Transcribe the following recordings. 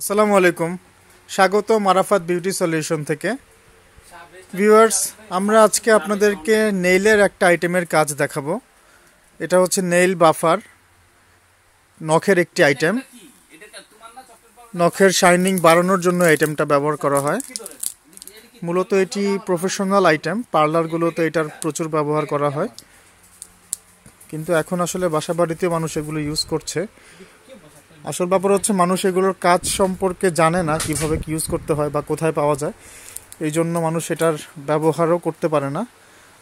আসসালামু আলাইকুম স্বাগত মারাফাত বিউটি সলিউশন থেকে ভিউয়ার্স আমরা আজকে আপনাদেরকে নেইলের একটা আইটেমের কাজ দেখাবো এটা হচ্ছে নেইল বাফার নখের একটি আইটেম নখের শাইনিং বাড়ানোর জন্য আইটেমটা ব্যবহার করা হয় মূলত এটি প্রফেশনাল আইটেম পার্লারগুলোতে এটার প্রচুর ব্যবহার করা হয় কিন্তু এখন আসলে বাসা বাড়িতে মানুষ এগুলো ইউজ করছে আসল ব্যাপার হচ্ছে মানুষ এগুলোর কাজ সম্পর্কে জানে না কিভাবে কি ইউজ করতে হয় বা কোথায় পাওয়া যায় এই জন্য মানুষ এটার ব্যবহারও করতে পারে না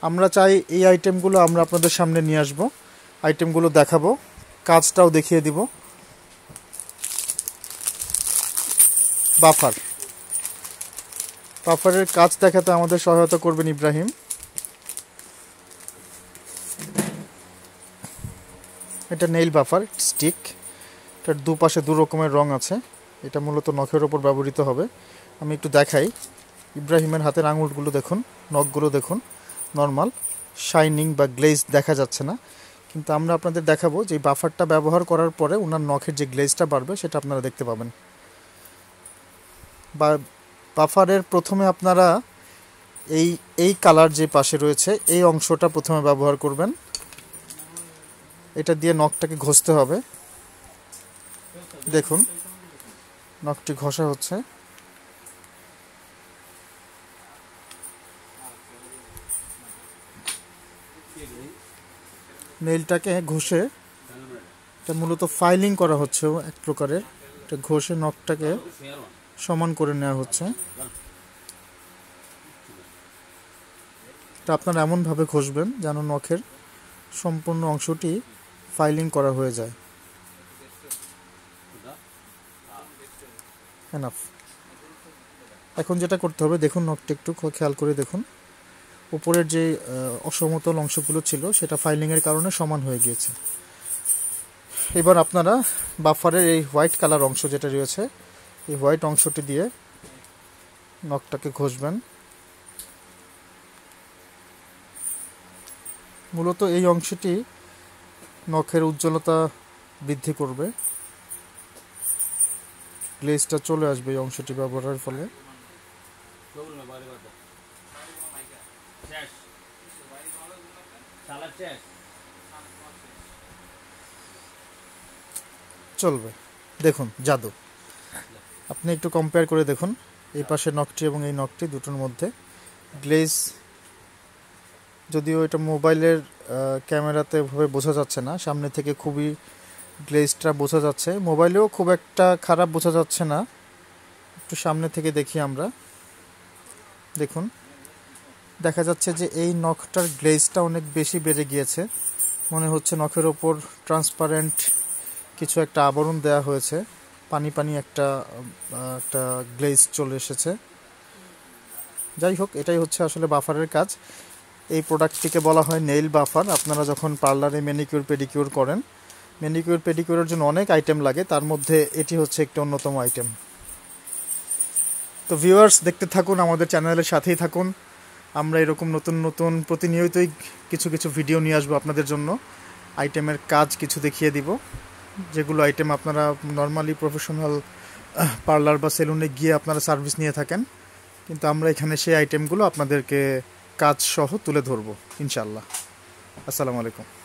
আমরা চাই এই আইটেমগুলো আমরা আপনাদের সামনে নিয়ে আসব আইটেমগুলো দেখাবো কাজটাও দেখিয়ে দিব বাফার বাফারের কাজ দেখাতে আমাদের সহায়তা করবেন ইব্রাহিম এটা নেইল বাফার স্টিক এটার দুপাশে দু রকমের রং আছে এটা মূলত নখের ওপর ব্যবহৃত হবে আমি একটু দেখাই ইব্রাহিমের হাতের আঙুলগুলো দেখুন নখগুলো দেখুন নর্মাল শাইনিং বা গ্লেজ দেখা যাচ্ছে না কিন্তু আমরা আপনাদের দেখাবো যে বাফারটা ব্যবহার করার পরে ওনার নখের যে গ্লেজটা বাড়বে সেটা আপনারা দেখতে পাবেন বা বাফারের প্রথমে আপনারা এই এই কালার যে পাশে রয়েছে এই অংশটা প্রথমে ব্যবহার করবেন এটা দিয়ে নখটাকে ঘষতে হবে দেখুন নখটি ঘষা হচ্ছে নেইলটাকে ঘষে এটা মূলত ফাইলিং করা হচ্ছে এক প্রকারে এটা ঘষে নখটাকে সমান করে নেওয়া হচ্ছে এটা আপনারা এমনভাবে ঘষবেন যেন নখের সম্পূর্ণ অংশটি ফাইলিং করা হয়ে যায় এনাফ এখন যেটা করতে হবে দেখুন নখটা একটু খেয়াল করে দেখুন উপরের যে অসমতল অংশগুলো ছিল সেটা ফাইলিংয়ের কারণে সমান হয়ে গিয়েছে এবার আপনারা বাফারের এই হোয়াইট কালার অংশ যেটা রয়েছে এই হোয়াইট অংশটি দিয়ে নখটাকে ঘষবেন মূলত এই অংশটি নখের উজ্জ্বলতা বৃদ্ধি করবে গ্লেজটা চলে আসবে এই অংশটি ব্যবহারের ফলে চলবে দেখুন জাদু আপনি একটু কম্পেয়ার করে দেখুন এই পাশে নখটি এবং এই নখটি দুটোর মধ্যে গ্লেজ যদিও এটা মোবাইলের ক্যামেরাতে এভাবে বোঝা যাচ্ছে না সামনে থেকে খুবই গ্লেজটা বোঝা যাচ্ছে মোবাইলেও খুব একটা খারাপ বোঝা যাচ্ছে না একটু সামনে থেকে দেখি আমরা দেখুন দেখা যাচ্ছে যে এই নখটার গ্লেজটা অনেক বেশি বেড়ে গিয়েছে মনে হচ্ছে নখের ওপর ট্রান্সপারেন্ট কিছু একটা আবরণ দেয়া হয়েছে পানি পানি একটা একটা গ্লেজ চলে এসেছে যাই হোক এটাই হচ্ছে আসলে বাফারের কাজ এই প্রোডাক্টটিকে বলা হয় নেইল বাফার আপনারা যখন পার্লারে ম্যানিকিউর পেডিকিউর করেন ম্যানিকিউর পেডিকিউরের জন্য অনেক আইটেম লাগে তার মধ্যে এটি হচ্ছে একটি অন্যতম আইটেম তো ভিউয়ার্স দেখতে থাকুন আমাদের চ্যানেলের সাথেই থাকুন আমরা এরকম নতুন নতুন প্রতিনিয়তই কিছু কিছু ভিডিও নিয়ে আসবো আপনাদের জন্য আইটেমের কাজ কিছু দেখিয়ে দিব যেগুলো আইটেম আপনারা নর্মালি প্রফেশনাল পার্লার বা সেলুনে গিয়ে আপনারা সার্ভিস নিয়ে থাকেন কিন্তু আমরা এখানে সেই আইটেমগুলো আপনাদেরকে কাজ সহ তুলে ধরবো ইনশাল্লাহ আসসালামু আলাইকুম